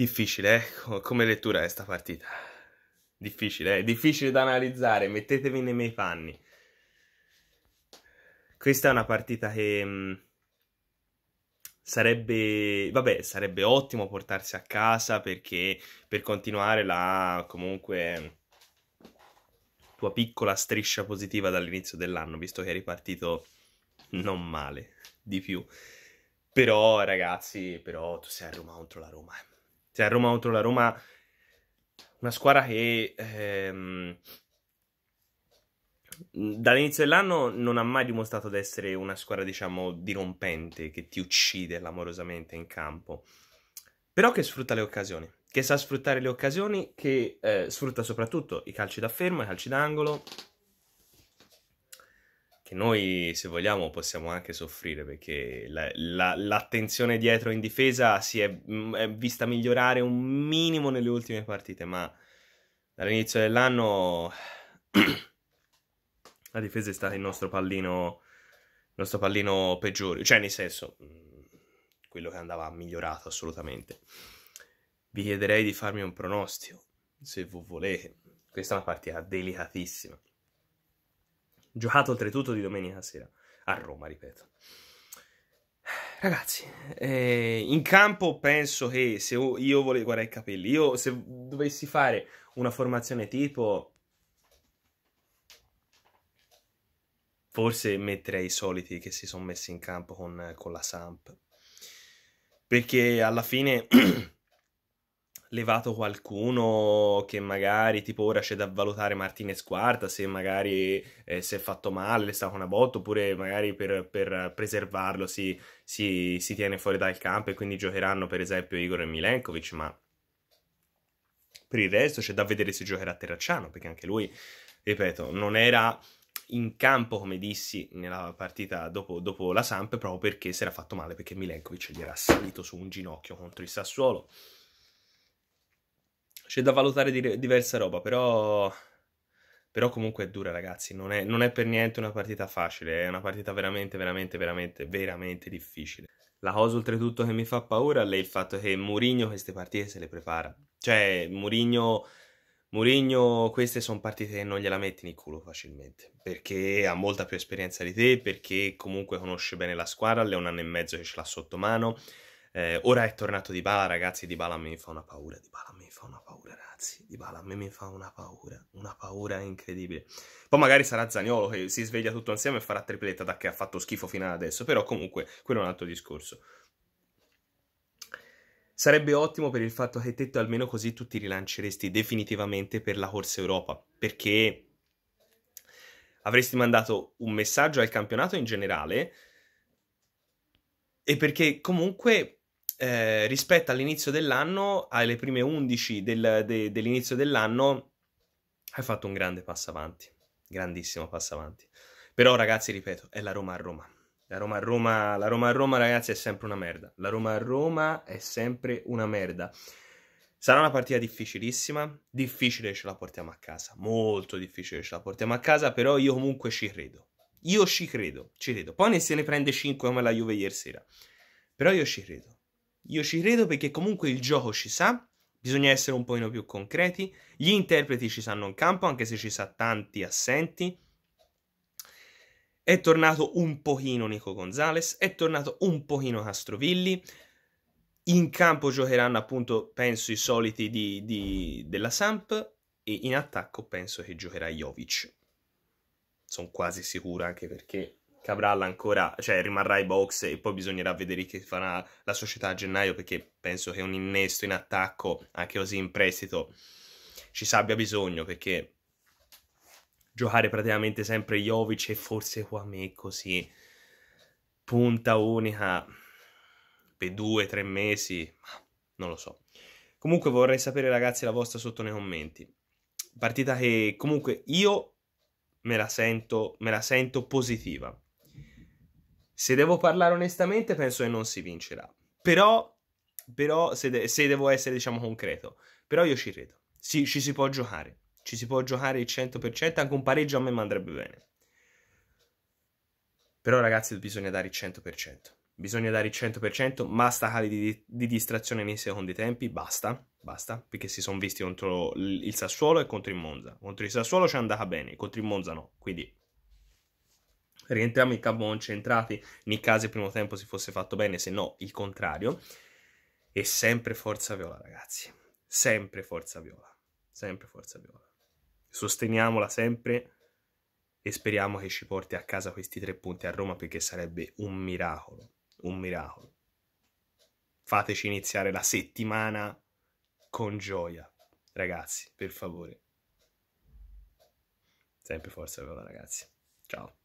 Difficile, eh? Come lettura è sta partita. Difficile, eh? Difficile da analizzare, mettetevi nei miei panni. Questa è una partita che mm, sarebbe, vabbè, sarebbe ottimo portarsi a casa perché per continuare la comunque tua piccola striscia positiva dall'inizio dell'anno, visto che è ripartito non male, di più. Però ragazzi, però tu sei a Roma contro la Roma. Eh. Cioè, Roma contro la Roma, una squadra che ehm, dall'inizio dell'anno non ha mai dimostrato di essere una squadra, diciamo, dirompente, che ti uccide lamorosamente in campo, però che sfrutta le occasioni. Che sa sfruttare le occasioni, che eh, sfrutta soprattutto i calci da fermo, i calci d'angolo, che noi se vogliamo possiamo anche soffrire perché la, la, l'attenzione dietro in difesa si è, mm, è, vista migliorare un minimo nelle ultime partite, ma dall'inizio dell'anno la difesa è stata il nostro pallino, il nostro pallino peggiore, cioè nel senso mm, quello che andava migliorato assolutamente. Vi chiederei di farmi un pronostico, se voi volete. Questa è una partita delicatissima Giocato oltretutto di domenica sera. A Roma, ripeto. Ragazzi, eh, in campo penso che se io volevo guardare i capelli, io se dovessi fare una formazione tipo... Forse metterei i soliti che si sono messi in campo con, con la Samp. Perché alla fine... levato qualcuno che magari tipo ora c'è da valutare Martinez quarta se magari eh, si è fatto male, è sta una botta oppure magari per, per preservarlo si, si, si, tiene fuori dal campo e quindi giocheranno per esempio Igor e Milenkovic ma per il resto c'è da vedere se giocherà Terracciano perché anche lui, ripeto, non era in campo come dissi nella partita dopo, dopo la Samp proprio perché si era fatto male perché Milenkovic gli era salito su un ginocchio contro il Sassuolo c'è da valutare di, diversa roba, però... Però comunque è dura, ragazzi. Non è, non è, per niente una partita facile. È una partita veramente, veramente, veramente, veramente difficile. La cosa oltretutto che mi fa paura è il fatto che Mourinho queste partite se le prepara. Cioè, Mourinho... Mourinho, queste sono partite che non gliela metti in culo facilmente, perché ha molta più esperienza di te, perché comunque conosce bene la squadra, è un anno e mezzo che ce l'ha sotto mano, eh, ora è tornato Di Bala, ragazzi, Di Bala mi fa una paura, Di Bala mi fa una paura, ragazzi, Di Bala a me mi fa una paura, una paura incredibile. Poi magari sarà Zaniolo che si sveglia tutto insieme e farà tripletta da che ha fatto schifo fino ad adesso, però comunque quello è un altro discorso. Sarebbe ottimo per il fatto che detto almeno così tu ti rilanceresti definitivamente per la Corsa Europa, perché avresti mandato un messaggio al campionato in generale e perché comunque eh, rispetto all'inizio dell'anno, alle prime 11 del, de, dell'inizio dell'anno, hai fatto un grande passo avanti, grandissimo passo avanti. Però ragazzi, ripeto, è la Roma a Roma. La Roma a Roma, la Roma a Roma, ragazzi, è sempre una merda. La Roma a Roma è sempre una merda. Sarà una partita difficilissima, difficile ce la portiamo a casa, molto difficile ce la portiamo a casa, però io comunque ci credo. Io ci credo, ci credo. Poi ne se ne prende 5 come la Juve ieri sera. Però io ci credo. Io ci credo perché comunque il gioco ci sa, bisogna essere un pochino più concreti, gli interpreti ci sanno in campo anche se ci sa tanti assenti. È tornato un pochino Nico Gonzalez, è tornato un pochino Castrovilli. In campo giocheranno appunto, penso, i soliti di, di, della Samp e in attacco penso che giocherà Jovic. Sono quasi sicuro anche perché Cabral ancora, cioè rimarrà ai box e poi bisognerà vedere che farà la società a gennaio perché penso che un innesto in attacco, anche così in prestito, ci si abbia bisogno perché giocare praticamente sempre Jovic e forse me così, punta unica per due, tre mesi, non lo so. Comunque vorrei sapere ragazzi la vostra sotto nei commenti. Partita che comunque io me la sento, me la sento positiva se devo parlare onestamente, penso che non si vincerà. Però, però se, de- se, devo essere, diciamo, concreto, però io ci credo. Sì, ci si può giocare. Ci si può giocare il 100%, anche un pareggio a me andrebbe bene. Però ragazzi, bisogna dare il 100%. Bisogna dare il 100%, ma staccare di, di distrazione nei secondi tempi, basta, basta, perché si sono visti contro il Sassuolo e contro il Monza. Contro il Sassuolo ci è andata bene, contro il Monza no, quindi rientriamo in campo concentrati, in caso il primo tempo si fosse fatto bene, se no il contrario. E sempre forza viola, ragazzi. Sempre forza viola. Sempre forza viola. Sosteniamola sempre e speriamo che ci porti a casa questi tre punti a Roma perché sarebbe un miracolo. Un miracolo. Fateci iniziare la settimana con gioia, ragazzi, per favore. Sempre forza viola, ragazzi. Ciao.